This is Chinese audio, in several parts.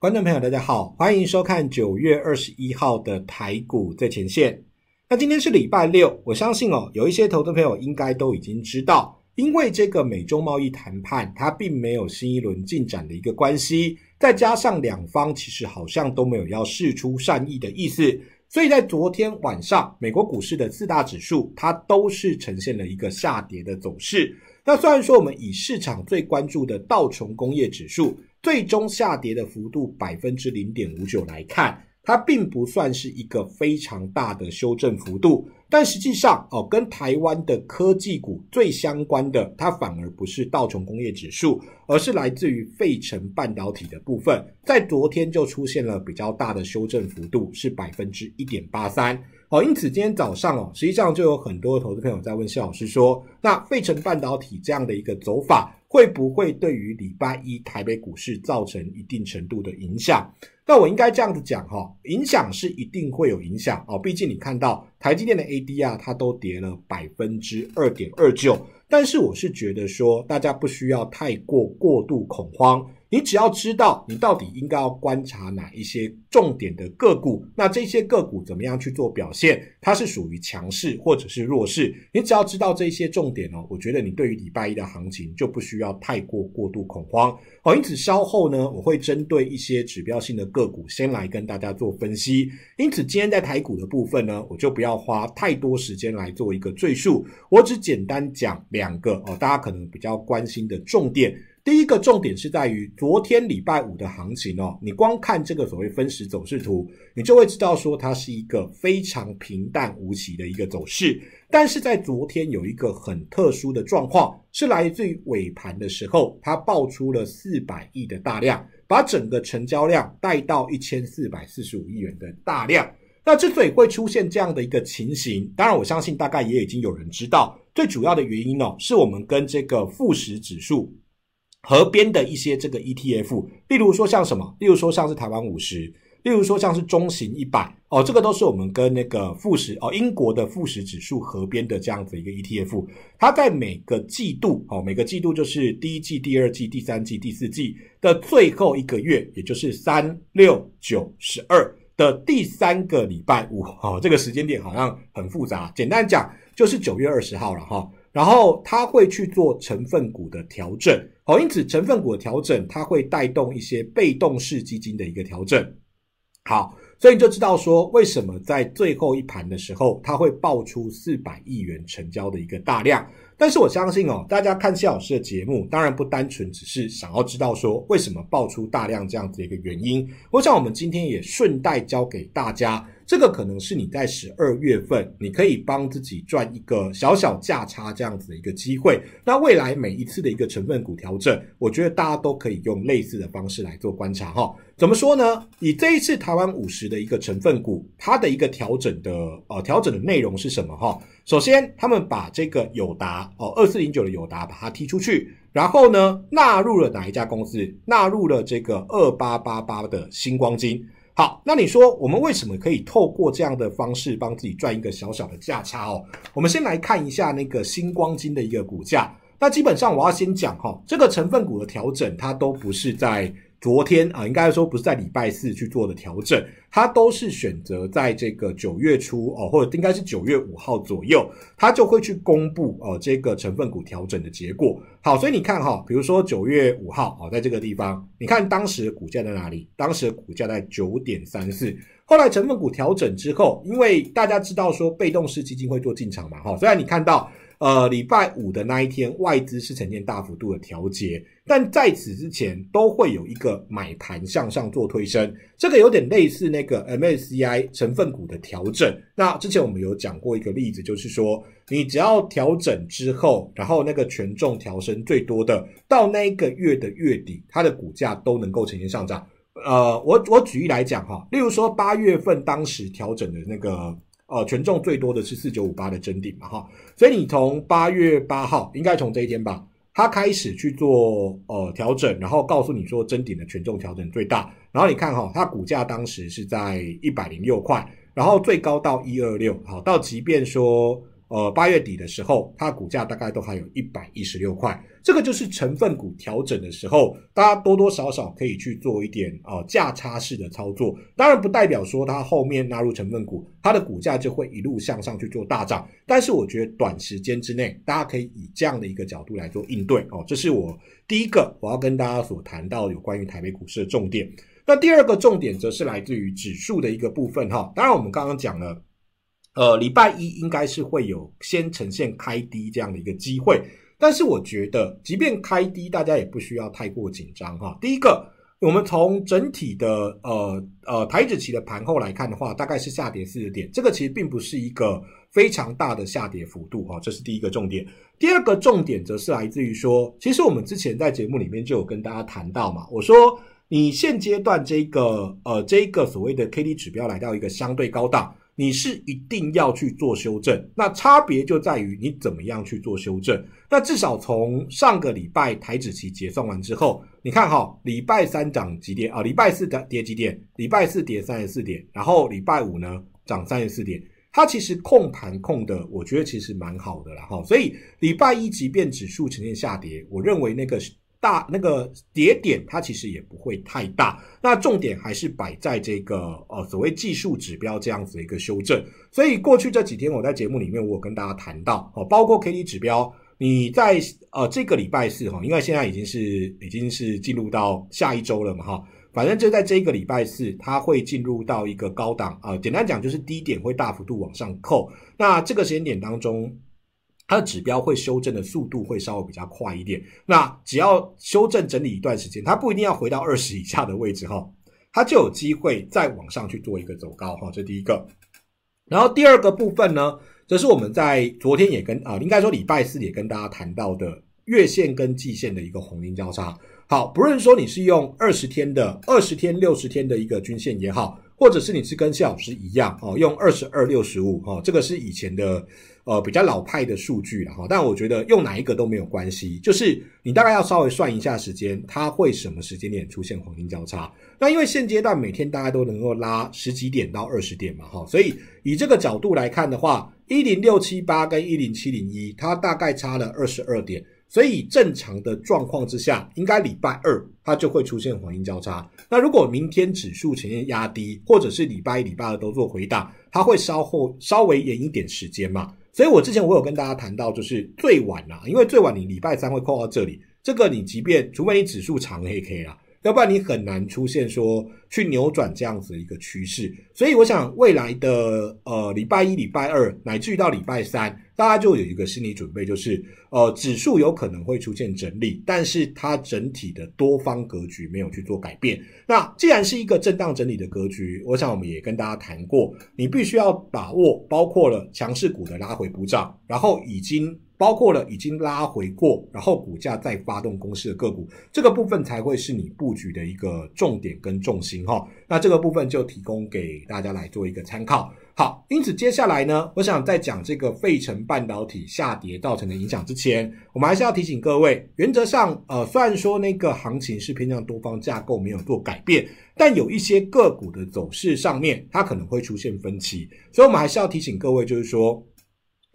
观众朋友，大家好，欢迎收看九月二十一号的台股最前线。那今天是礼拜六，我相信哦，有一些投资朋友应该都已经知道，因为这个美中贸易谈判它并没有新一轮进展的一个关系，再加上两方其实好像都没有要释出善意的意思，所以在昨天晚上，美国股市的四大指数它都是呈现了一个下跌的走势。那虽然说我们以市场最关注的道琼工业指数。最终下跌的幅度百分之零点五九来看，它并不算是一个非常大的修正幅度。但实际上哦，跟台湾的科技股最相关的，它反而不是道琼工业指数，而是来自于费城半导体的部分，在昨天就出现了比较大的修正幅度，是百分之一点八三。哦，因此今天早上哦，实际上就有很多投资朋友在问谢老师说，那费城半导体这样的一个走法。会不会对于礼拜一台北股市造成一定程度的影响？那我应该这样子讲哈，影响是一定会有影响哦，毕竟你看到台积电的 ADR 它都跌了百分之二点二九，但是我是觉得说大家不需要太过过度恐慌，你只要知道你到底应该要观察哪一些重点的个股，那这些个股怎么样去做表现，它是属于强势或者是弱势，你只要知道这些重点哦，我觉得你对于礼拜一的行情就不需要太过过度恐慌好，因此稍后呢，我会针对一些指标性的。个股先来跟大家做分析，因此今天在台股的部分呢，我就不要花太多时间来做一个赘述，我只简单讲两个哦，大家可能比较关心的重点。第一个重点是在于昨天礼拜五的行情哦，你光看这个所谓分时走势图，你就会知道说它是一个非常平淡无奇的一个走势，但是在昨天有一个很特殊的状况，是来自于尾盘的时候，它爆出了四百亿的大量。把整个成交量带到一千四百四十五亿元的大量，那之所以会出现这样的一个情形，当然我相信大概也已经有人知道，最主要的原因呢，是我们跟这个富时指数合编的一些这个 ETF，例如说像什么，例如说像是台湾五十。例如说像是中型一百哦，这个都是我们跟那个富时哦英国的富时指数合编的这样子一个 ETF，它在每个季度哦每个季度就是第一季、第二季、第三季、第四季的最后一个月，也就是三六九十二的第三个礼拜五哦，这个时间点好像很复杂，简单讲就是九月二十号了哈，然后它会去做成分股的调整，好，因此成分股的调整它会带动一些被动式基金的一个调整。好，所以你就知道说，为什么在最后一盘的时候，它会爆出四百亿元成交的一个大量。但是我相信哦，大家看谢老师的节目，当然不单纯只是想要知道说为什么爆出大量这样子一个原因。我想我们今天也顺带教给大家。这个可能是你在十二月份，你可以帮自己赚一个小小价差这样子的一个机会。那未来每一次的一个成分股调整，我觉得大家都可以用类似的方式来做观察哈。怎么说呢？以这一次台湾五十的一个成分股，它的一个调整的呃调整的内容是什么哈？首先，他们把这个友达哦二四零九的友达把它踢出去，然后呢纳入了哪一家公司？纳入了这个二八八八的星光金。好，那你说我们为什么可以透过这样的方式帮自己赚一个小小的价差哦？我们先来看一下那个星光金的一个股价。那基本上我要先讲哈，这个成分股的调整它都不是在。昨天啊，应该说不是在礼拜四去做的调整，它都是选择在这个九月初哦，或者应该是九月五号左右，它就会去公布呃这个成分股调整的结果。好，所以你看哈，比如说九月五号啊，在这个地方，你看当时股价在哪里？当时股价在九点三四，后来成分股调整之后，因为大家知道说被动式基金会做进场嘛，哈，虽然你看到呃礼拜五的那一天外资是呈现大幅度的调节。但在此之前，都会有一个买盘向上做推升，这个有点类似那个 MSCI 成分股的调整。那之前我们有讲过一个例子，就是说你只要调整之后，然后那个权重调升最多的，到那一个月的月底，它的股价都能够呈现上涨。呃，我我举例来讲哈，例如说八月份当时调整的那个，呃，权重最多的是四九五八的真顶嘛哈，所以你从八月八号，应该从这一天吧。他开始去做呃调整，然后告诉你说真顶的权重调整最大，然后你看哈，它股价当时是在一百零六块，然后最高到一二六，好到即便说。呃，八月底的时候，它股价大概都还有一百一十六块，这个就是成分股调整的时候，大家多多少少可以去做一点啊价差式的操作。当然，不代表说它后面纳入成分股，它的股价就会一路向上去做大涨。但是，我觉得短时间之内，大家可以以这样的一个角度来做应对哦。这是我第一个我要跟大家所谈到有关于台北股市的重点。那第二个重点则是来自于指数的一个部分哈。当然，我们刚刚讲了。呃，礼拜一应该是会有先呈现开低这样的一个机会，但是我觉得，即便开低，大家也不需要太过紧张哈。第一个，我们从整体的呃呃台指期的盘后来看的话，大概是下跌四十点，这个其实并不是一个非常大的下跌幅度哈，这是第一个重点。第二个重点则是来自于说，其实我们之前在节目里面就有跟大家谈到嘛，我说你现阶段这个呃这个所谓的 K D 指标来到一个相对高档。你是一定要去做修正，那差别就在于你怎么样去做修正。那至少从上个礼拜台指期结算完之后，你看哈，礼拜三涨几点啊？礼拜四跌几点？礼拜四跌三十四点，然后礼拜五呢涨三十四点，它其实控盘控的，我觉得其实蛮好的啦哈。所以礼拜一即便指数呈现下跌，我认为那个。大那个跌点，它其实也不会太大。那重点还是摆在这个呃所谓技术指标这样子的一个修正。所以过去这几天我在节目里面，我有跟大家谈到，哦，包括 K D 指标，你在呃这个礼拜四哈，因为现在已经是已经是进入到下一周了嘛哈，反正就在这个礼拜四，它会进入到一个高档啊。简单讲就是低点会大幅度往上扣。那这个时间点当中。它的指标会修正的速度会稍微比较快一点，那只要修正整理一段时间，它不一定要回到二十以下的位置哈，它就有机会再往上去做一个走高哈，这第一个。然后第二个部分呢，这是我们在昨天也跟啊，应该说礼拜四也跟大家谈到的月线跟季线的一个红零交叉。好，不论说你是用二十天的、二十天、六十天的一个均线也好，或者是你是跟谢老师一样哦，用二十二、六十五哦，这个是以前的。呃，比较老派的数据了哈，但我觉得用哪一个都没有关系，就是你大概要稍微算一下时间，它会什么时间点出现黄金交叉？那因为现阶段每天大概都能够拉十几点到二十点嘛哈，所以以这个角度来看的话，一零六七八跟一零七零一它大概差了二十二点，所以正常的状况之下，应该礼拜二它就会出现黄金交叉。那如果明天指数呈现压低，或者是礼拜一、礼拜二都做回档，它会稍后稍微延一点时间嘛。所以，我之前我有跟大家谈到，就是最晚啦，因为最晚你礼拜三会扣到这里，这个你即便除非你指数长黑 K 啦。要不然你很难出现说去扭转这样子的一个趋势，所以我想未来的呃礼拜一、礼拜二乃至于到礼拜三，大家就有一个心理准备，就是呃指数有可能会出现整理，但是它整体的多方格局没有去做改变。那既然是一个震荡整理的格局，我想我们也跟大家谈过，你必须要把握包括了强势股的拉回补涨，然后已经。包括了已经拉回过，然后股价再发动攻势的个股，这个部分才会是你布局的一个重点跟重心哈。那这个部分就提供给大家来做一个参考。好，因此接下来呢，我想在讲这个费城半导体下跌造成的影响之前，我们还是要提醒各位，原则上，呃，虽然说那个行情是偏向多方架构，没有做改变，但有一些个股的走势上面，它可能会出现分歧，所以我们还是要提醒各位，就是说。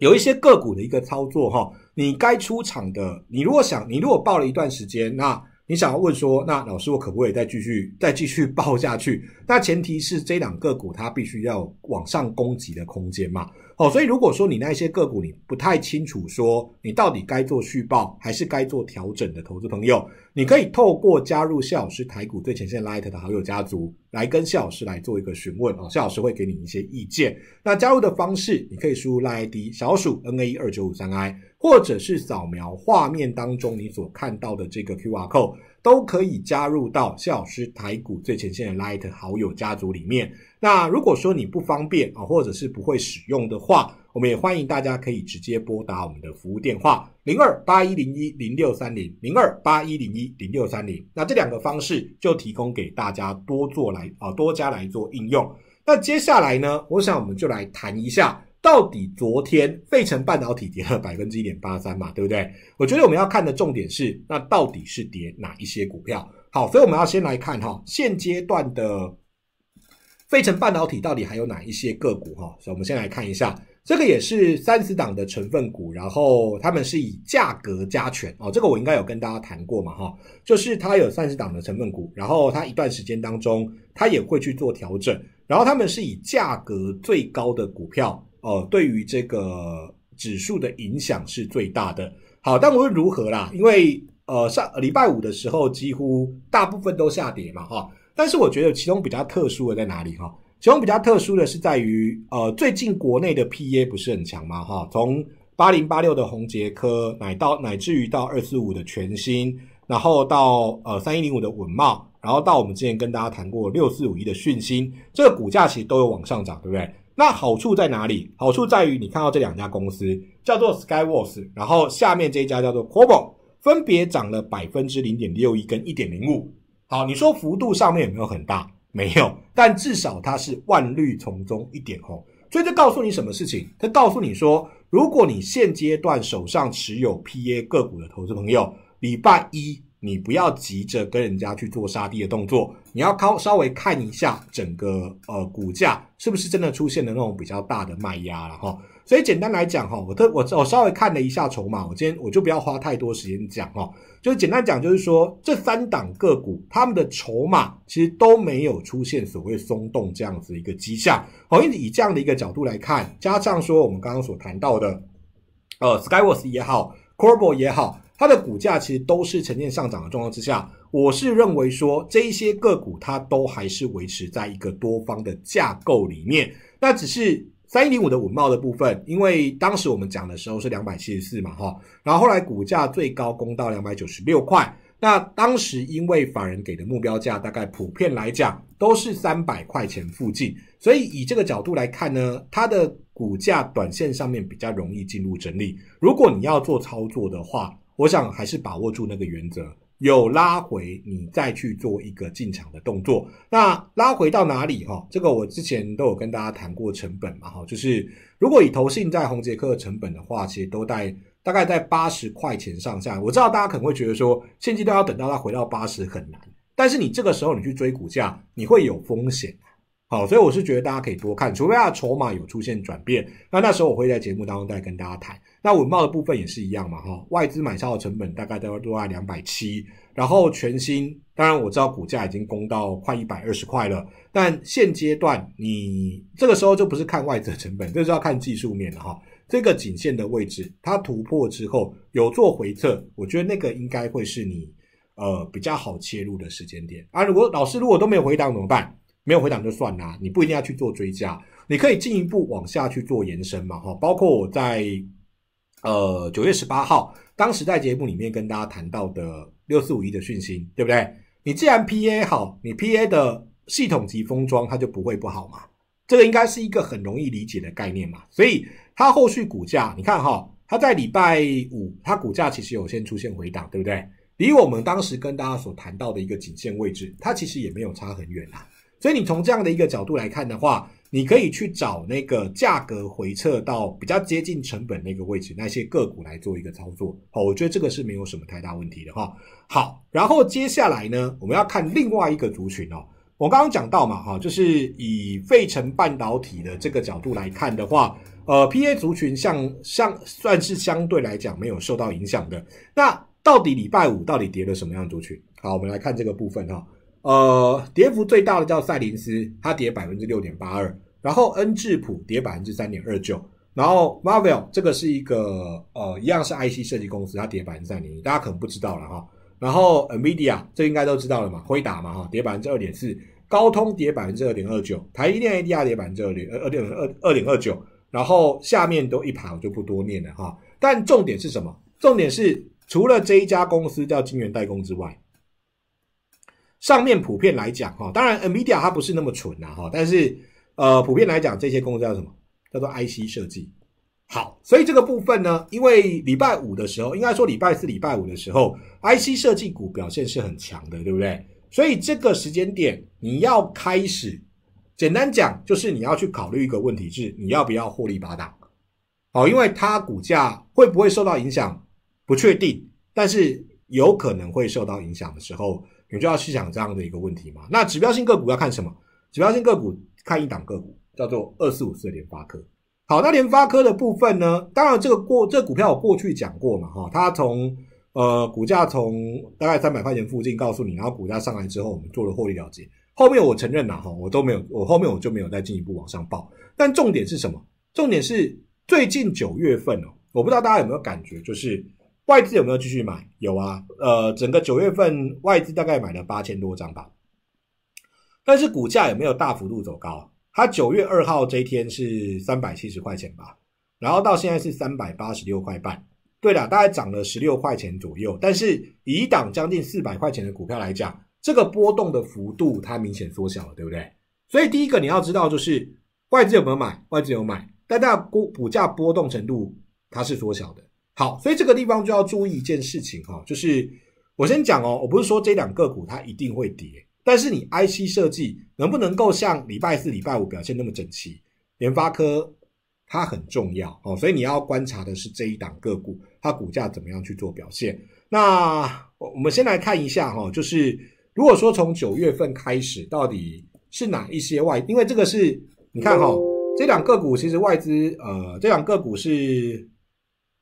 有一些个股的一个操作哈，你该出场的，你如果想，你如果报了一段时间，那你想要问说，那老师我可不可以再继续再继续报下去？那前提是这两个股它必须要往上攻击的空间嘛。哦，所以如果说你那些个股你不太清楚，说你到底该做续报还是该做调整的投资朋友，你可以透过加入谢老师台股最前线 Light 的好友家族，来跟谢老师来做一个询问哦。谢老师会给你一些意见。那加入的方式，你可以输入 l ID 小鼠 NA 二九五三 I，或者是扫描画面当中你所看到的这个 QR code。都可以加入到谢老师台股最前线的 Light 好友家族里面。那如果说你不方便啊，或者是不会使用的话，我们也欢迎大家可以直接拨打我们的服务电话零二八一零一零六三零零二八一零一零六三零。那这两个方式就提供给大家多做来啊多加来做应用。那接下来呢，我想我们就来谈一下。到底昨天费城半导体跌了百分之一点八三嘛，对不对？我觉得我们要看的重点是，那到底是跌哪一些股票？好，所以我们要先来看哈，现阶段的费城半导体到底还有哪一些个股哈？所以，我们先来看一下，这个也是三十档的成分股，然后他们是以价格加权哦，这个我应该有跟大家谈过嘛哈，就是它有三十档的成分股，然后它一段时间当中，它也会去做调整，然后他们是以价格最高的股票。哦，对于这个指数的影响是最大的。好，但无论如何啦，因为呃上礼拜五的时候几乎大部分都下跌嘛，哈。但是我觉得其中比较特殊的在哪里哈？其中比较特殊的是在于呃最近国内的 P A 不是很强嘛，哈。从八零八六的宏杰科，乃到乃至于到二四五的全新，然后到呃三一零五的稳茂，然后到我们之前跟大家谈过六四五一的讯鑫，这个股价其实都有往上涨，对不对？那好处在哪里？好处在于你看到这两家公司叫做 Skyworks，然后下面这一家叫做 Cobol，分别涨了百分之零点六一跟一点零五。好，你说幅度上面有没有很大？没有，但至少它是万绿丛中一点红。所以这告诉你什么事情？它告诉你说，如果你现阶段手上持有 P A 个股的投资朋友，礼拜一你不要急着跟人家去做杀跌的动作。你要靠稍微看一下整个呃股价是不是真的出现了那种比较大的卖压了哈，所以简单来讲哈，我特我我稍微看了一下筹码，我今天我就不要花太多时间讲哈，就是简单讲就是说这三档个股他们的筹码其实都没有出现所谓松动这样子一个迹象，因以以这样的一个角度来看，加上说我们刚刚所谈到的呃 Skyworth 也好，Corbo 也好，它的股价其实都是呈现上涨的状况之下。我是认为说，这些个股它都还是维持在一个多方的架构里面。那只是三一零五的稳茂的部分，因为当时我们讲的时候是两百七十四嘛，哈，然后后来股价最高攻到两百九十六块。那当时因为法人给的目标价大概普遍来讲都是三百块钱附近，所以以这个角度来看呢，它的股价短线上面比较容易进入整理。如果你要做操作的话，我想还是把握住那个原则。有拉回，你再去做一个进场的动作。那拉回到哪里哈？这个我之前都有跟大家谈过成本嘛哈，就是如果以投信在红杰克的成本的话，其实都在大概在八十块钱上下。我知道大家可能会觉得说，现阶段要等到它回到八十很难，但是你这个时候你去追股价，你会有风险。好，所以我是觉得大家可以多看，除非啊筹码有出现转变，那那时候我会在节目当中再跟大家谈。那稳茂的部分也是一样嘛，哈，外资买下的成本大概都要都在两百七，然后全新，当然我知道股价已经攻到快一百二十块了，但现阶段你这个时候就不是看外资成本，这是要看技术面的哈，这个颈线的位置它突破之后有做回撤，我觉得那个应该会是你呃比较好切入的时间点啊。如果老师如果都没有回档怎么办？没有回档就算啦，你不一定要去做追加，你可以进一步往下去做延伸嘛，哈，包括我在。呃，九月十八号，当时在节目里面跟大家谈到的六四五一的讯息，对不对？你既然 PA 好，你 PA 的系统级封装它就不会不好嘛，这个应该是一个很容易理解的概念嘛。所以它后续股价，你看哈，它在礼拜五，它股价其实有先出现回档，对不对？离我们当时跟大家所谈到的一个颈线位置，它其实也没有差很远啦。所以你从这样的一个角度来看的话，你可以去找那个价格回撤到比较接近成本那个位置那些个股来做一个操作，好，我觉得这个是没有什么太大问题的哈。好，然后接下来呢，我们要看另外一个族群哦，我刚刚讲到嘛哈，就是以费城半导体的这个角度来看的话，呃，P A 族群像像算是相对来讲没有受到影响的。那到底礼拜五到底跌了什么样的族群？好，我们来看这个部分哈。呃，跌幅最大的叫赛灵思，它跌百分之六点八二，然后 N 智浦跌百分之三点二九，然后 Marvel 这个是一个呃，一样是 IC 设计公司，它跌百分之三点一，大家可能不知道了哈。然后 NVIDIA 这应该都知道了嘛，辉达嘛哈，跌百分之二点四，高通跌百分之二点二九，台积电 ADR 跌百分之二点二二点二二点二九，然后下面都一排我就不多念了哈。但重点是什么？重点是除了这一家公司叫金源代工之外。上面普遍来讲，哈，当然，NVIDIA 它不是那么蠢呐，哈，但是，呃，普遍来讲，这些公司叫什么？叫做 IC 设计。好，所以这个部分呢，因为礼拜五的时候，应该说礼拜四、礼拜五的时候，IC 设计股表现是很强的，对不对？所以这个时间点，你要开始，简单讲，就是你要去考虑一个问题，是你要不要获利八档？好，因为它股价会不会受到影响？不确定，但是有可能会受到影响的时候。有就要去想这样的一个问题嘛？那指标性个股要看什么？指标性个股看一档个股，叫做二四五四联发科。好，那联发科的部分呢？当然，这个过这股票我过去讲过嘛，哈，它从呃股价从大概三百块钱附近告诉你，然后股价上来之后，我们做了获利了结。后面我承认了哈，我都没有，我后面我就没有再进一步往上报。但重点是什么？重点是最近九月份哦，我不知道大家有没有感觉，就是。外资有没有继续买？有啊，呃，整个九月份外资大概买了八千多张吧。但是股价有没有大幅度走高？它九月二号这一天是三百七十块钱吧，然后到现在是三百八十六块半，对的，大概涨了十六块钱左右。但是以档将近四百块钱的股票来讲，这个波动的幅度它明显缩小了，对不对？所以第一个你要知道就是外资有没有买？外资有买，但大股股价波动程度它是缩小的。好，所以这个地方就要注意一件事情哈，就是我先讲哦，我不是说这两个股它一定会跌，但是你 IC 设计能不能够像礼拜四、礼拜五表现那么整齐？联发科它很重要哦，所以你要观察的是这一档个股它股价怎么样去做表现。那我们先来看一下哈，就是如果说从九月份开始，到底是哪一些外，因为这个是你看哈，这两个股其实外资呃，这两个股是。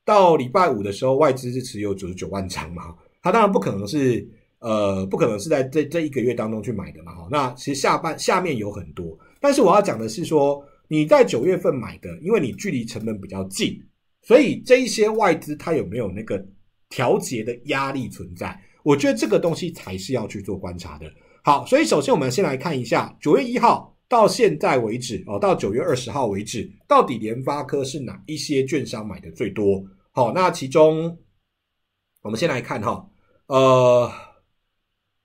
到礼拜五的时候，外资是持有九十九万张嘛？它当然不可能是，呃，不可能是在这这一个月当中去买的嘛。那其实下半下面有很多，但是我要讲的是说，你在九月份买的，因为你距离成本比较近，所以这一些外资它有没有那个调节的压力存在？我觉得这个东西才是要去做观察的。好，所以首先我们先来看一下九月一号。到现在为止哦，到九月二十号为止，到底联发科是哪一些券商买的最多？好，那其中我们先来看哈，呃，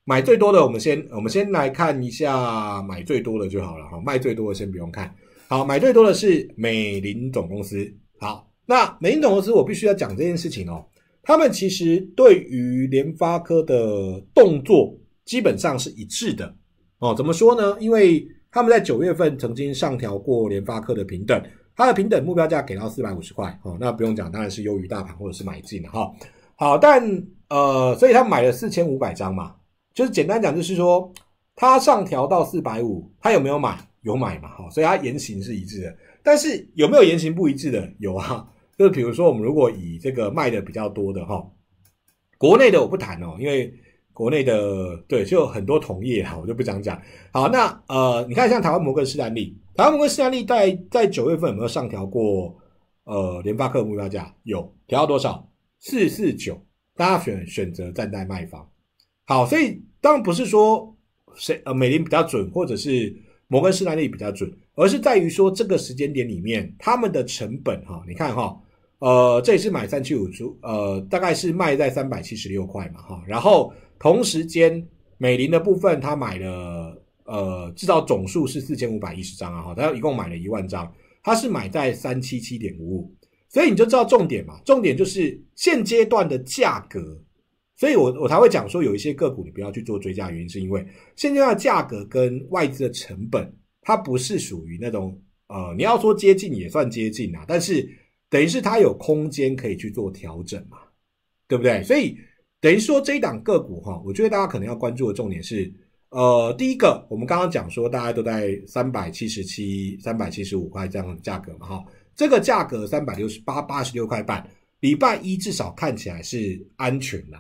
买最多的，我们先我们先来看一下买最多的就好了哈。卖最多的先不用看。好，买最多的是美林总公司。好，那美林总公司我必须要讲这件事情哦。他们其实对于联发科的动作基本上是一致的哦。怎么说呢？因为他们在九月份曾经上调过联发科的平等，它的平等目标价给到四百五十块哦，那不用讲，当然是优于大盘或者是买进的哈。好，但呃，所以他买了四千五百张嘛，就是简单讲，就是说他上调到四百五，他有没有买？有买嘛，哈，所以他言行是一致的。但是有没有言行不一致的？有啊，就是比如说我们如果以这个卖的比较多的哈，国内的我不谈哦，因为。国内的对就很多同业哈，我就不讲讲。好，那呃，你看像台湾摩根士丹利，台湾摩根士丹利在在九月份有没有上调过呃联发科目标价？有，调到多少？四四九。大家选选择站在卖方。好，所以当然不是说谁呃美林比较准，或者是摩根士丹利比较准，而是在于说这个时间点里面他们的成本哈，你看哈，呃，这次买三七五株，呃，大概是卖在三百七十六块嘛哈，然后。同时间，美林的部分，他买了，呃，至少总数是四千五百一十张啊，哈，他一共买了一万张，他是买在三七七点五五，所以你就知道重点嘛，重点就是现阶段的价格，所以我我才会讲说有一些个股你不要去做追加，原因是因为现阶段价格跟外资的成本，它不是属于那种，呃，你要说接近也算接近啊，但是等于是它有空间可以去做调整嘛，对不对？所以。等于说这一档个股哈，我觉得大家可能要关注的重点是，呃，第一个，我们刚刚讲说大家都在三百七十七、三百七十五块这样价格嘛哈，这个价格三百六十八、八十六块半，礼拜一至少看起来是安全的。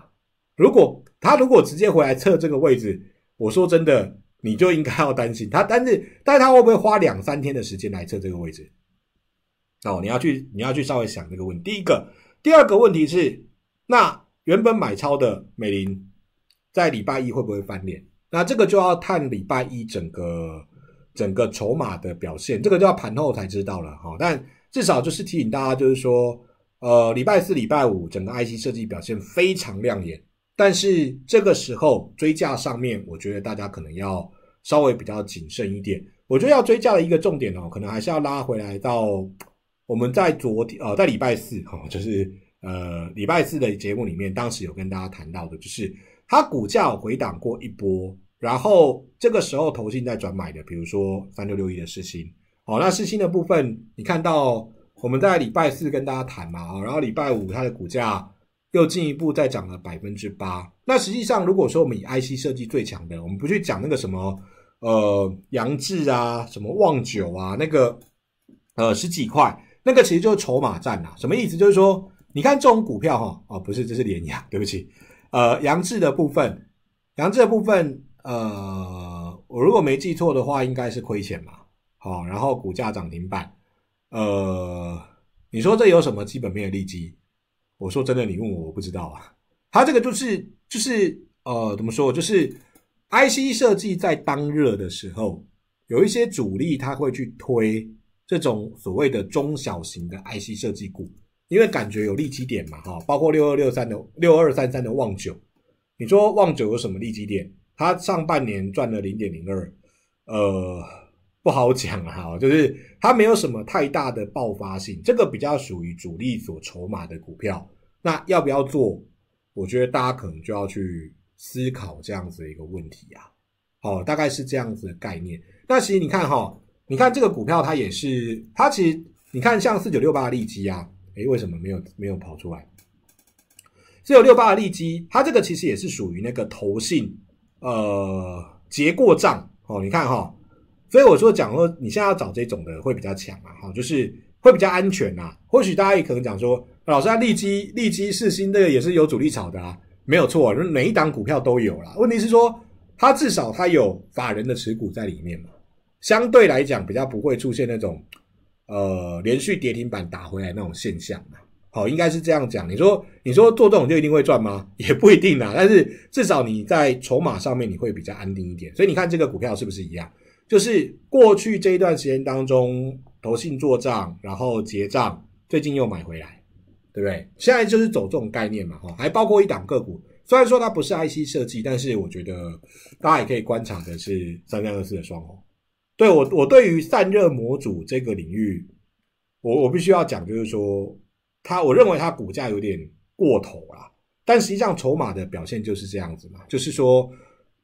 如果他如果直接回来测这个位置，我说真的，你就应该要担心他，但是，但是他会不会花两三天的时间来测这个位置？哦，你要去，你要去稍微想这个问题。第一个，第二个问题是那。原本买超的美林，在礼拜一会不会翻脸？那这个就要看礼拜一整个整个筹码的表现，这个就要盘后才知道了哈。但至少就是提醒大家，就是说，呃，礼拜四、礼拜五整个 IC 设计表现非常亮眼，但是这个时候追价上面，我觉得大家可能要稍微比较谨慎一点。我觉得要追价的一个重点哦，可能还是要拉回来到我们在昨天啊，在礼拜四哈，就是。呃，礼拜四的节目里面，当时有跟大家谈到的，就是它股价回档过一波，然后这个时候投进在转买的，比如说三六六一的市新，好，那市新的部分，你看到我们在礼拜四跟大家谈嘛，然后礼拜五它的股价又进一步再涨了百分之八，那实际上如果说我们以 IC 设计最强的，我们不去讲那个什么，呃，杨志啊，什么旺九啊，那个呃十几块，那个其实就是筹码战呐，什么意思？就是说。你看这种股票哈，哦，不是，这是联阳，对不起，呃，杨志的部分，杨志的部分，呃，我如果没记错的话，应该是亏钱嘛，好，然后股价涨停板，呃，你说这有什么基本面的利基？我说真的，你问我，我不知道啊。它这个就是就是呃，怎么说？就是 IC 设计在当热的时候，有一些主力他会去推这种所谓的中小型的 IC 设计股。因为感觉有利基点嘛，哈，包括六二六三的六二三三的旺九，你说旺九有什么利基点？它上半年赚了零点零二，呃，不好讲哈，就是它没有什么太大的爆发性，这个比较属于主力所筹码的股票。那要不要做？我觉得大家可能就要去思考这样子的一个问题啊。好，大概是这样子的概念。那其实你看哈，你看这个股票它也是，它其实你看像四九六八的利基啊。哎，为什么没有没有跑出来？只有六八的利基，它这个其实也是属于那个投信，呃，结过账哦。你看哈，所以我说讲说，你现在要找这种的会比较强啊，哈，就是会比较安全啊。或许大家也可能讲说，老师，啊，利基利基四星这个也是有主力炒的啊，没有错，每一档股票都有了。问题是说，它至少它有法人的持股在里面嘛，相对来讲比较不会出现那种。呃，连续跌停板打回来那种现象嘛。好，应该是这样讲。你说，你说做这种就一定会赚吗？也不一定啊，但是至少你在筹码上面你会比较安定一点。所以你看这个股票是不是一样？就是过去这一段时间当中投信做账，然后结账，最近又买回来，对不对？现在就是走这种概念嘛，哈，还包括一档个股。虽然说它不是 IC 设计，但是我觉得大家也可以观察的是三三二四的双红。对我，我对于散热模组这个领域，我我必须要讲，就是说，它我认为它股价有点过头了。但实际上，筹码的表现就是这样子嘛，就是说，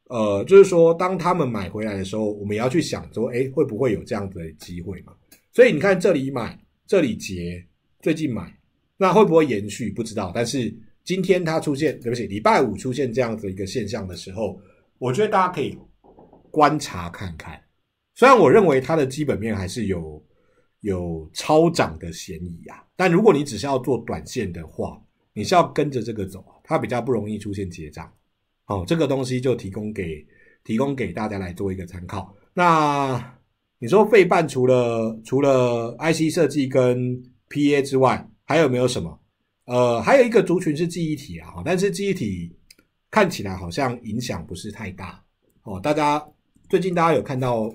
呃，就是说，当他们买回来的时候，我们也要去想说，哎，会不会有这样子的机会嘛？所以你看，这里买，这里结，最近买，那会不会延续？不知道。但是今天它出现，对不起，礼拜五出现这样子一个现象的时候，我觉得大家可以观察看看。虽然我认为它的基本面还是有有超涨的嫌疑啊，但如果你只是要做短线的话，你是要跟着这个走，它比较不容易出现结账。哦，这个东西就提供给提供给大家来做一个参考。那你说费办除了除了 IC 设计跟 PA 之外，还有没有什么？呃，还有一个族群是记忆体啊，但是记忆体看起来好像影响不是太大。哦，大家最近大家有看到？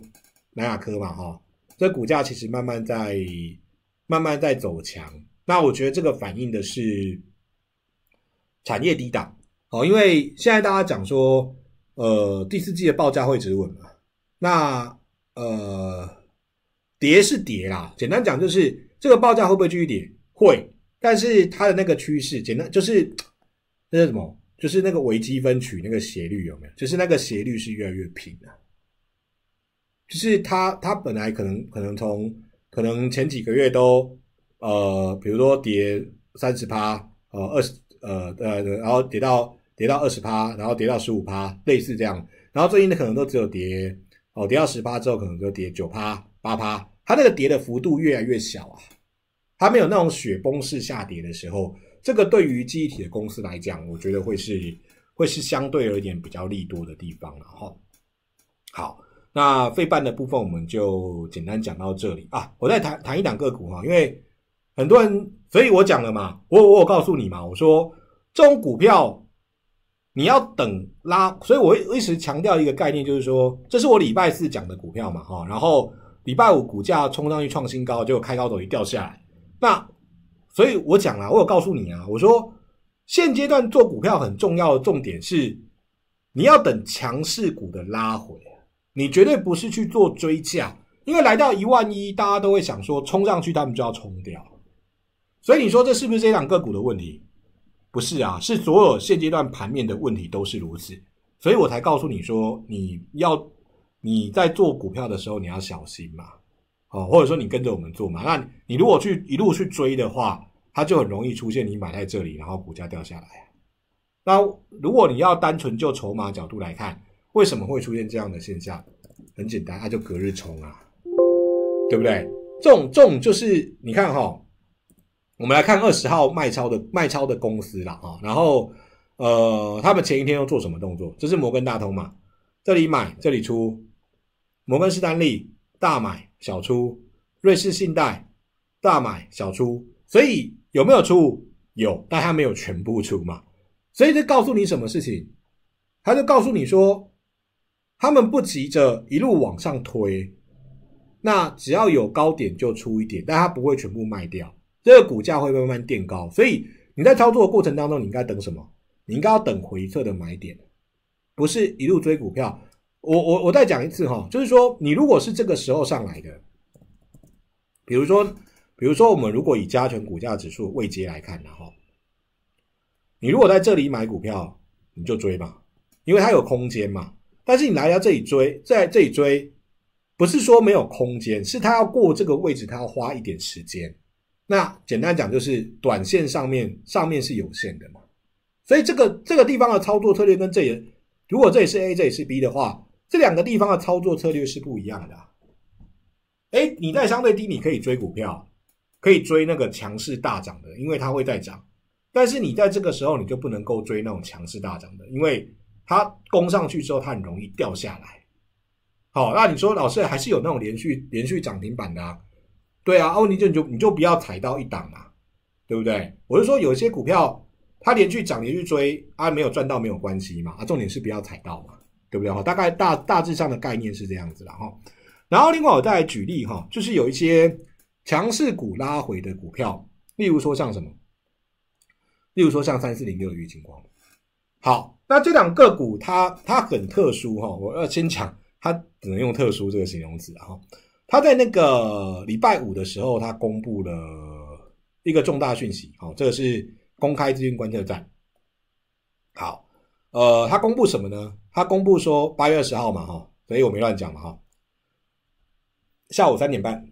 南亚科嘛，哈，这股价其实慢慢在慢慢在走强。那我觉得这个反映的是产业低档，哦，因为现在大家讲说，呃，第四季的报价会止稳嘛？那呃，跌是跌啦，简单讲就是这个报价会不会继续跌？会，但是它的那个趋势，简单就是那叫什么？就是那个微积分取那个斜率有没有？就是那个斜率是越来越平的。就是它，它本来可能可能从可能前几个月都呃，比如说跌三十趴，呃二十呃呃，然后跌到跌到二十趴，然后跌到十五趴，类似这样。然后最近的可能都只有跌哦，跌到十趴之后，可能就跌九趴、八趴。它那个跌的幅度越来越小啊，它没有那种雪崩式下跌的时候，这个对于记忆体的公司来讲，我觉得会是会是相对而言比较利多的地方。然后好。那费半的部分，我们就简单讲到这里啊。我再谈谈一两个股哈，因为很多人，所以我讲了嘛，我我有告诉你嘛，我说这种股票你要等拉，所以我一直强调一个概念，就是说这是我礼拜四讲的股票嘛，哦，然后礼拜五股价冲上去创新高，就开高走一掉下来，那所以我讲了，我有告诉你啊，我说现阶段做股票很重要的重点是你要等强势股的拉回。你绝对不是去做追价，因为来到一万一，大家都会想说冲上去，他们就要冲掉。所以你说这是不是这两个股的问题？不是啊，是所有现阶段盘面的问题都是如此。所以我才告诉你说，你要你在做股票的时候，你要小心嘛，哦，或者说你跟着我们做嘛。那你如果去一路去追的话，它就很容易出现你买在这里，然后股价掉下来那如果你要单纯就筹码角度来看，为什么会出现这样的现象？很简单，它就隔日冲啊，对不对？这种这种就是你看哈，我们来看二十号卖超的卖超的公司了啊，然后呃，他们前一天又做什么动作？这是摩根大通嘛，这里买这里出，摩根士丹利大买小出，瑞士信贷大买小出，所以有没有出？有，但它没有全部出嘛，所以就告诉你什么事情？他就告诉你说。他们不急着一路往上推，那只要有高点就出一点，但它不会全部卖掉，这个股价会慢慢垫高。所以你在操作过程当中，你应该等什么？你应该要等回撤的买点，不是一路追股票。我我我再讲一次哈，就是说你如果是这个时候上来的，比如说比如说我们如果以加权股价指数位阶来看的哈，你如果在这里买股票，你就追吧，因为它有空间嘛。但是你来到这里追，在这里追，不是说没有空间，是它要过这个位置，它要花一点时间。那简单讲，就是短线上面上面是有限的嘛。所以这个这个地方的操作策略跟这里，如果这里是 A，这里是 B 的话，这两个地方的操作策略是不一样的。哎，你在相对低，你可以追股票，可以追那个强势大涨的，因为它会在涨。但是你在这个时候，你就不能够追那种强势大涨的，因为。它攻上去之后，它很容易掉下来。好，那你说老师还是有那种连续连续涨停板的啊？对啊，哦，你就你就你就不要踩到一档嘛，对不对？我就说，有一些股票它连续涨，连续追啊，没有赚到没有关系嘛，啊，重点是不要踩到嘛，对不对？哈，大概大大致上的概念是这样子的哈。然后另外我再来举例哈，就是有一些强势股拉回的股票，例如说像什么，例如说像三四零六的玉金光，好。那这两个股，它它很特殊哈，我要先讲，它只能用“特殊”这个形容词哈。它在那个礼拜五的时候，它公布了一个重大讯息，哈，这个是公开资金观测站。好，呃，它公布什么呢？它公布说八月二十号嘛，哈，所以我没乱讲嘛，哈。下午三点半，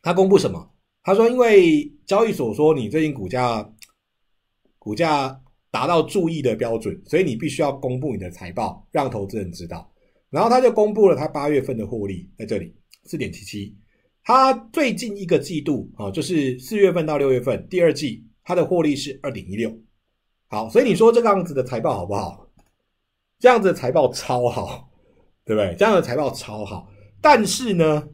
它公布什么？它说，因为交易所说你最近股价，股价。达到注意的标准，所以你必须要公布你的财报，让投资人知道。然后他就公布了他八月份的获利，在这里四点七七。他最近一个季度啊，就是四月份到六月份第二季，他的获利是二点一六。好，所以你说这个样子的财报好不好？这样子的财报超好，对不对？这样的财报超好。但是呢，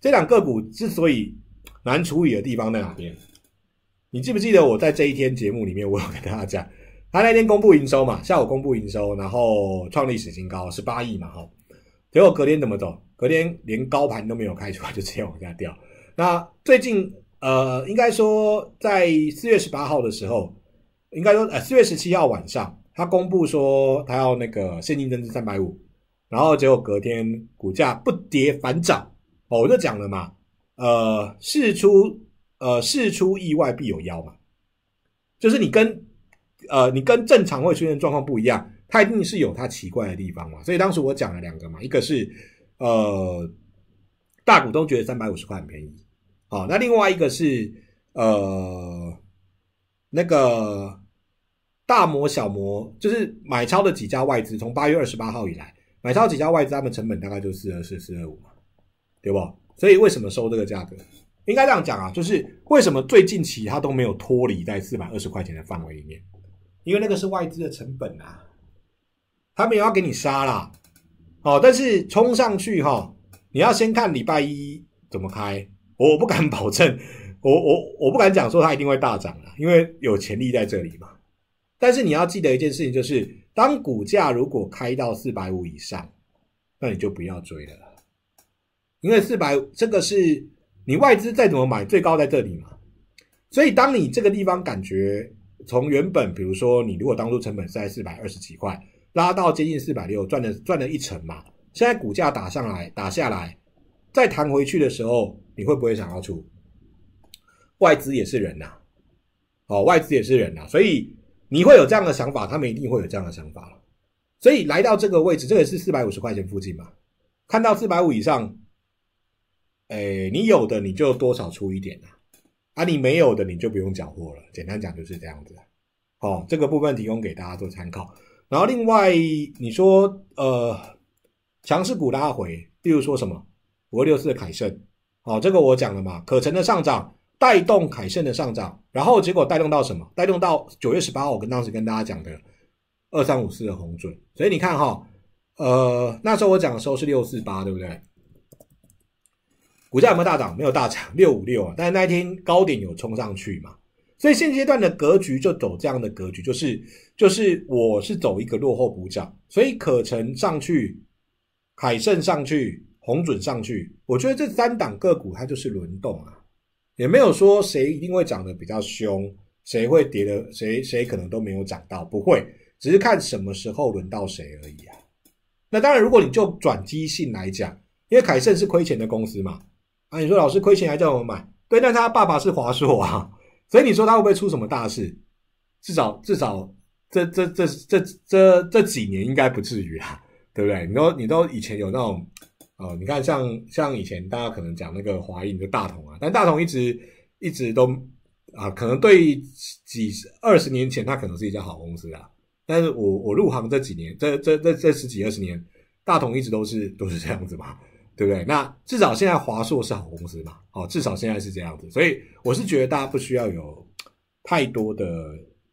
这两个股之所以难处理的地方在哪边？你记不记得我在这一天节目里面，我有跟大家讲，他那天公布营收嘛，下午公布营收，然后创历史新高，十八亿嘛，哈。结果隔天怎么走？隔天连高盘都没有开出来，就直接往下掉。那最近呃，应该说在四月十八号的时候，应该说呃四月十七号晚上，他公布说他要那个现金增值三百五，然后结果隔天股价不跌反涨哦，我就讲了嘛，呃，事出。呃，事出意外必有妖嘛，就是你跟呃，你跟正常会出现状况不一样，它一定是有它奇怪的地方嘛。所以当时我讲了两个嘛，一个是呃大股东觉得三百五十块很便宜好，那另外一个是呃那个大模小模，就是买超的几家外资，从八月二十八号以来买超几家外资，他们成本大概就四二四四二五嘛，对不？所以为什么收这个价格？应该这样讲啊，就是为什么最近期它都没有脱离在四百二十块钱的范围里面？因为那个是外资的成本啊，他们也要给你杀啦。哦，但是冲上去哈，你要先看礼拜一怎么开，我不敢保证，我我我不敢讲说它一定会大涨啊，因为有潜力在这里嘛。但是你要记得一件事情，就是当股价如果开到四百五以上，那你就不要追了，因为四百五这个是。你外资再怎么买，最高在这里嘛？所以当你这个地方感觉从原本，比如说你如果当初成本是在四百二十几块，拉到接近四百六，赚了赚了一成嘛。现在股价打上来、打下来，再弹回去的时候，你会不会想要出？外资也是人呐，哦，外资也是人呐，所以你会有这样的想法，他们一定会有这样的想法。所以来到这个位置，这也是四百五十块钱附近嘛，看到四百五以上。哎，你有的你就多少出一点啊，啊，你没有的你就不用缴货了。简单讲就是这样子，好，这个部分提供给大家做参考。然后另外你说，呃，强势股拉回，比如说什么五二六四的凯盛，好，这个我讲了嘛，可成的上涨带动凯盛的上涨，然后结果带动到什么？带动到九月十八号我跟当时跟大家讲的二三五四的红准。所以你看哈，呃，那时候我讲的时候是六四八，对不对？股价有没有大涨？没有大涨，六五六啊。但是那一天高点有冲上去嘛？所以现阶段的格局就走这样的格局，就是就是我是走一个落后补涨，所以可成上去，凯盛上去，红准上去，我觉得这三档个股它就是轮动啊，也没有说谁一定会涨得比较凶，谁会跌的，谁谁可能都没有涨到，不会，只是看什么时候轮到谁而已啊。那当然，如果你就转机性来讲，因为凯盛是亏钱的公司嘛。啊，你说老师亏钱还叫我们买？对，那他爸爸是华硕啊，所以你说他会不会出什么大事？至少至少这这这这这这几年应该不至于啊，对不对？你说你都以前有那种哦，你看像像以前大家可能讲那个华谊，说大同啊，但大同一直一直都啊，可能对几十二十年前，它可能是一家好公司啊。但是我我入行这几年，这这这这十几二十年，大同一直都是都是这样子嘛。对不对？那至少现在华硕是好公司嘛？哦，至少现在是这样子，所以我是觉得大家不需要有太多的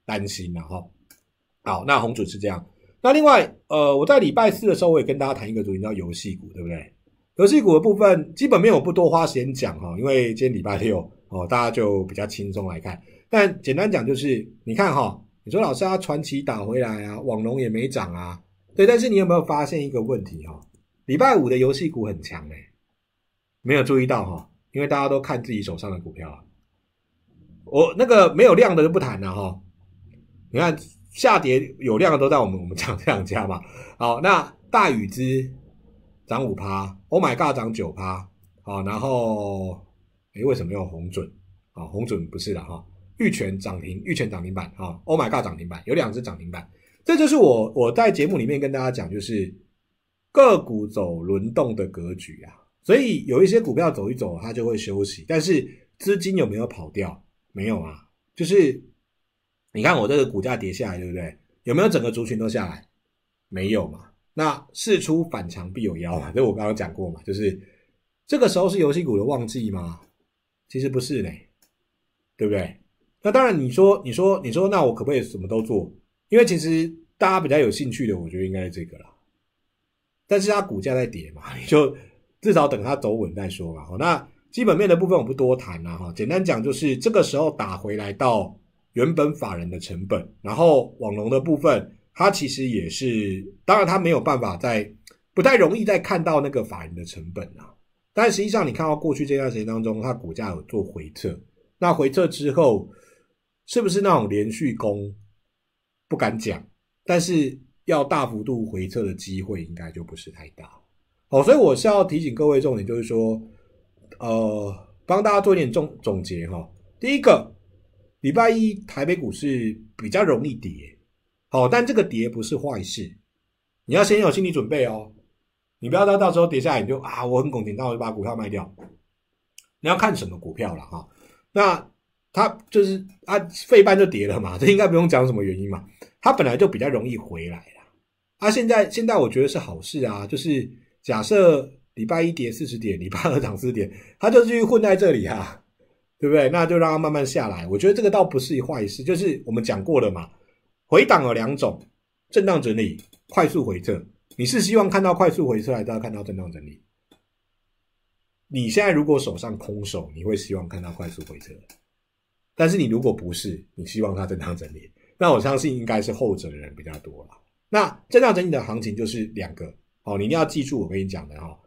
担心了哈。好，那红主是这样。那另外，呃，我在礼拜四的时候我也跟大家谈一个主题，叫游戏股，对不对？游戏股的部分基本面我不多花时间讲哈，因为今天礼拜六哦，大家就比较轻松来看。但简单讲就是，你看哈，你说老师啊，传奇打回来啊，网龙也没涨啊，对。但是你有没有发现一个问题哈？礼拜五的游戏股很强哎，没有注意到哈，因为大家都看自己手上的股票啊。我那个没有量的就不谈了哈。你看下跌有量的都在我们 我们讲这两家嘛。好，那大禹之涨五趴，Oh my god，涨九趴。好，然后诶为什么有红准？啊，红准不是的哈。玉泉涨停，玉泉涨停板哈，Oh my god，涨停板有两只涨停板。这就是我我在节目里面跟大家讲，就是。个股走轮动的格局啊，所以有一些股票走一走，它就会休息。但是资金有没有跑掉？没有啊。就是你看我这个股价跌下来，对不对？有没有整个族群都下来？没有嘛。那事出反常必有妖啊，这我刚刚讲过嘛。就是这个时候是游戏股的旺季吗？其实不是呢，对不对？那当然，你说你说你说，那我可不可以什么都做？因为其实大家比较有兴趣的，我觉得应该是这个了。但是它股价在跌嘛，就至少等它走稳再说嘛。那基本面的部分我不多谈了哈，简单讲就是这个时候打回来到原本法人的成本，然后网龙的部分它其实也是，当然它没有办法在不太容易再看到那个法人的成本啊。但实际上你看到过去这段时间当中，它股价有做回撤，那回撤之后是不是那种连续攻？不敢讲，但是。要大幅度回撤的机会应该就不是太大，好，所以我是要提醒各位，重点就是说，呃，帮大家做一点总总结哈。第一个礼拜一，台北股市比较容易跌，好，但这个跌不是坏事，你要先有心理准备哦，你不要到到时候跌下来你就啊我很恐惧，那我就把股票卖掉。你要看什么股票了哈，那它就是啊，费半就跌了嘛，这应该不用讲什么原因嘛，它本来就比较容易回来了。啊，现在现在我觉得是好事啊，就是假设礼拜一跌四十点，礼拜二涨四十点，他就继续混在这里啊，对不对？那就让它慢慢下来，我觉得这个倒不是一坏事。就是我们讲过了嘛，回档有两种，震荡整理、快速回撤。你是希望看到快速回撤，还是看到震荡整理？你现在如果手上空手，你会希望看到快速回撤；但是你如果不是，你希望它震荡整理，那我相信应该是后者的人比较多了。那震荡整体的行情就是两个哦，你一定要记住我跟你讲的哈，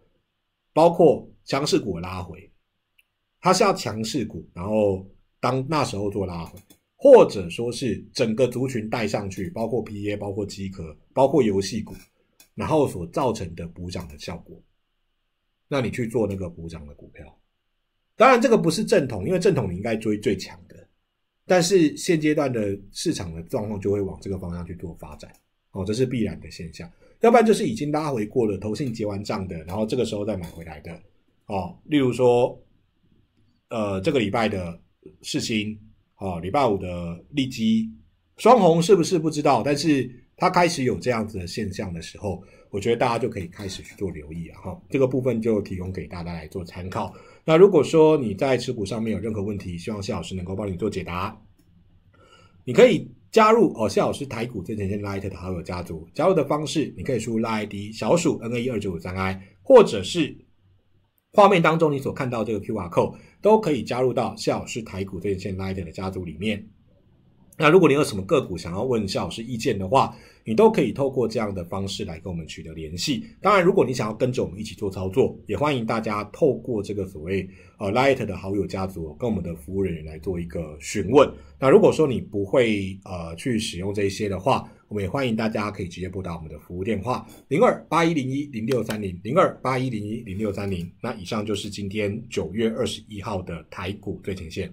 包括强势股拉回，它是要强势股，然后当那时候做拉回，或者说是整个族群带上去，包括 P A、包括机壳、包括游戏股，然后所造成的补涨的效果，那你去做那个补涨的股票。当然这个不是正统，因为正统你应该追最强的，但是现阶段的市场的状况就会往这个方向去做发展。哦，这是必然的现象，要不然就是已经拉回过了，投信结完账的，然后这个时候再买回来的。哦，例如说，呃，这个礼拜的市新，哦，礼拜五的利基双红是不是不知道？但是它开始有这样子的现象的时候，我觉得大家就可以开始去做留意了哈。这个部分就提供给大家来做参考。那如果说你在持股上面有任何问题，希望谢老师能够帮你做解答，你可以。加入哦，谢老师台股最前线拉一点的好友家族。加入的方式，你可以输入拉 ID 小鼠 n a e 二九五三 i，或者是画面当中你所看到这个 Q R code，都可以加入到谢老师台股最前线拉一点的家族里面。那如果你有什么个股想要问老师意见的话，你都可以透过这样的方式来跟我们取得联系。当然，如果你想要跟着我们一起做操作，也欢迎大家透过这个所谓呃 Light 的好友家族跟我们的服务人员来做一个询问。那如果说你不会呃去使用这一些的话，我们也欢迎大家可以直接拨打我们的服务电话零二八一零一零六三零零二八一零一零六三零。那以上就是今天九月二十一号的台股最前线。